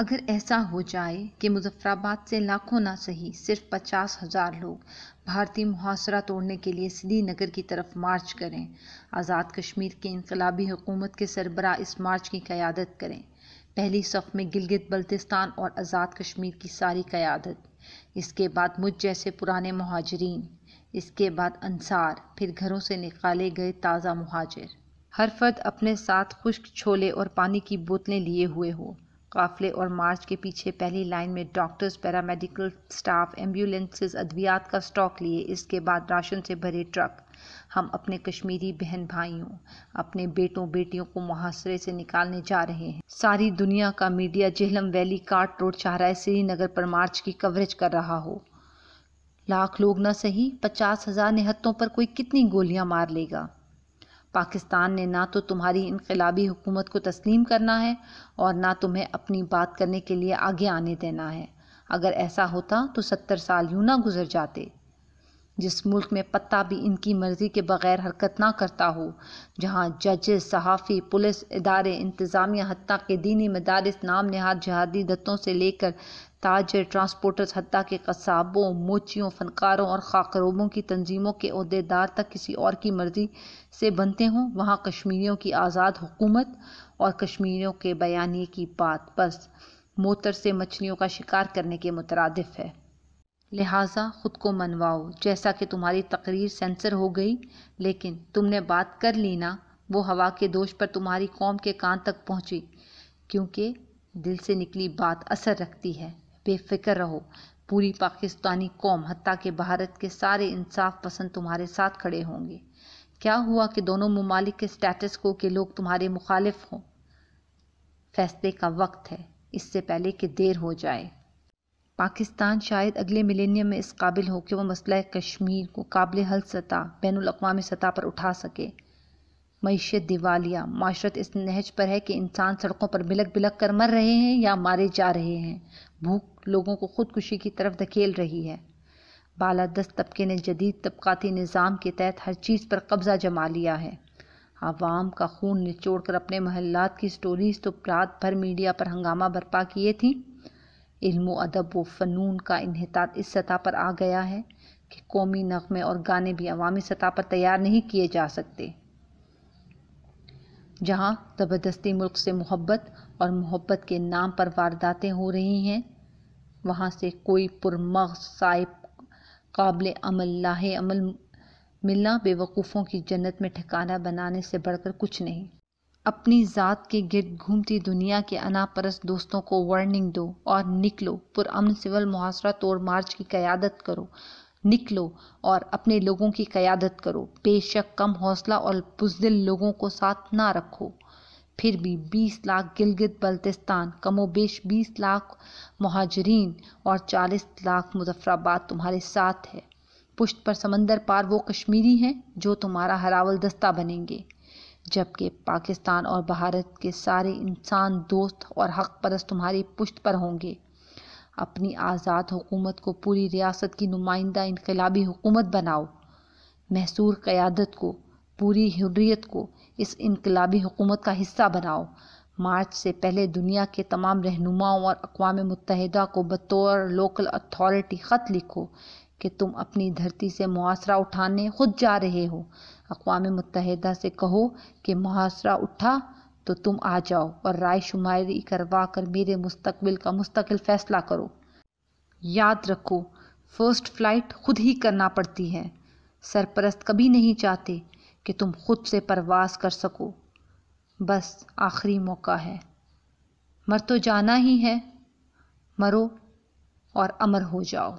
اگر ایسا ہو جائے کہ مظفر آباد سے لاکھوں نہ صحیح صرف پچاس ہزار لوگ بھارتی محاصرہ توڑنے کے لیے سری نگر کی طرف مارچ کریں آزاد کشمیر کے انقلابی حکومت کے سربراہ اس مارچ کی قیادت کریں پہلی صف میں گلگت بلتستان اور آزاد کشمیر کی ساری قیادت اس کے بعد مجھ جیسے پرانے مہاجرین اس کے بعد انصار پھر گھروں سے نکالے گئے تازہ مہاجر ہر فرد اپنے ساتھ خشک چھولے اور پانی کی بوتلیں لیے ہوئے ہو قافلے اور مارچ کے پیچھے پہلی لائن میں ڈاکٹرز پیرامیڈیکل سٹاف ایمبیولنسز ادویات کا سٹاک لیے اس کے بعد راشن سے بھرے ٹرک ہم اپنے کشمیری بہن بھائیوں اپنے بیٹوں بیٹیوں کو محاصرے سے نکالنے جا رہے ہیں ساری دنیا کا media Jhelum valley cart road چارائے سری نگر پر مارچ کی کوریج کر رہا ہو لاکھ لوگ نہ صحیح پچاس ہزار نہتوں پر کوئی کتنی گولیاں مار لے گا پاکستان نے نہ تو تمہاری انقلابی حکومت کو تسلیم کرنا ہے اور نہ تمہیں اپنی بات کرنے کے لیے آگے آنے دینا ہے اگر ایسا ہوتا تو ستر سال یوں نہ گزر جاتے جس ملک میں پتہ بھی ان کی مرضی کے بغیر حرکت نہ کرتا ہو جہاں ججز صحافی پولیس ادارے انتظامیہ حتیٰ کے دینی مدارس نام نہاد جہادی دتوں سے لے کر تاجر ٹرانسپورٹرز حتیٰ کے قصابوں موچیوں فنکاروں اور خاکروبوں کی تنظیموں کے عہدیدار تک کسی اور کی مرضی سے بنتے ہوں وہاں کشمیریوں کی آزاد حکومت اور کشمیریوں کے بیانی کی بات بس موتر سے مچھلیوں کا شکار کرنے کے مترادف ہے لہٰذا خود کو منواؤ جیسا کہ تمہاری تقریر سینسر ہو گئی لیکن تم نے بات کر لی نا وہ ہوا کے دوش پر تمہاری قوم کے کان تک پہنچی کیونکہ دل سے نکلی بات اثر رکھتی ہے بے فکر رہو پوری پاکستانی قوم حتیٰ کہ بھارت کے سارے انصاف پسند تمہارے ساتھ کھڑے ہوں گے کیا ہوا کہ دونوں ممالک کے سٹیٹس کو کہ لوگ تمہارے مخالف ہوں فیصلے کا وقت ہے اس سے پہلے کہ دیر ہو جائے پاکستان شاید اگلے ملینیم میں اس قابل ہو کہ وہ مسئلہ کشمیر کو قابل حل سطح بین الاقوامی سطح پر اٹھا سکے معیشت دیوالیہ معاشرت اس نہج پر ہے کہ انسان سڑکوں پر بلک بلک کر مر رہے ہیں یا مارے جا رہے ہیں بھوک لوگوں کو خودکشی کی طرف دھکیل رہی ہے بالا دست طبقے نے جدید طبقاتی نظام کے تحت ہر چیز پر قبضہ جما لیا ہے عوام کا خون نچوڑ کر اپنے محلات کی سٹوریز تو رات بھر میڈیا پر ہنگامہ برپا کیے تھیں علم و ادب و فنون کا انحطاط اس سطح پر آ گیا ہے کہ قومی نغمے اور گانے بھی عوامی سطح پر تیار نہیں کیے جا سکتے جہاں زبردستی ملک سے محبت اور محبت کے نام پر وارداتیں ہو رہی ہیں وہاں سے کوئی پرمغز صاحب قابل عمل لاہ عمل ملنا بے وقوفوں کی جنت میں ٹھکانہ بنانے سے بڑھ کر کچھ نہیں اپنی ذات کے گرد گھومتی دنیا کے انا پرست دوستوں کو وارننگ دو اور نکلو پر امن سول محاصرہ توڑ مارچ کی قیادت کرو نکلو اور اپنے لوگوں کی قیادت کرو بے شک کم حوصلہ اور بزدل لوگوں کو ساتھ نہ رکھو پھر بھی بیس لاکھ گلگت بلتستان کم و بیش بیس لاکھ مہاجرین اور چالیس لاکھ مظفر آباد تمہارے ساتھ ہے پشت پر سمندر پار وہ کشمیری ہیں جو تمہارا حراول دستہ بنیں گے جبکہ پاکستان اور بھارت کے سارے انسان دوست اور حق پرست تمہاری پشت پر ہوں گے اپنی آزاد حکومت کو پوری ریاست کی نمائندہ انقلابی حکومت بناؤ محصور قیادت کو پوری حریت کو اس انقلابی حکومت کا حصہ بناؤ مارچ سے پہلے دنیا کے تمام رہنماؤں اور اقوام متحدہ کو بطور لوکل اتھارٹی خط لکھو کہ تم اپنی دھرتی سے محاصرہ اٹھانے خود جا رہے ہو اقوام متحدہ سے کہو کہ محاصرہ اٹھا تو تم آ جاؤ اور رائے شماری کروا کر میرے مستقبل کا مستقل فیصلہ کرو یاد رکھو فرسٹ فلائٹ خود ہی کرنا پڑتی ہے سرپرست کبھی نہیں چاہتے کہ تم خود سے پرواز کر سکو بس آخری موقع ہے مر تو جانا ہی ہے مرو اور امر ہو جاؤ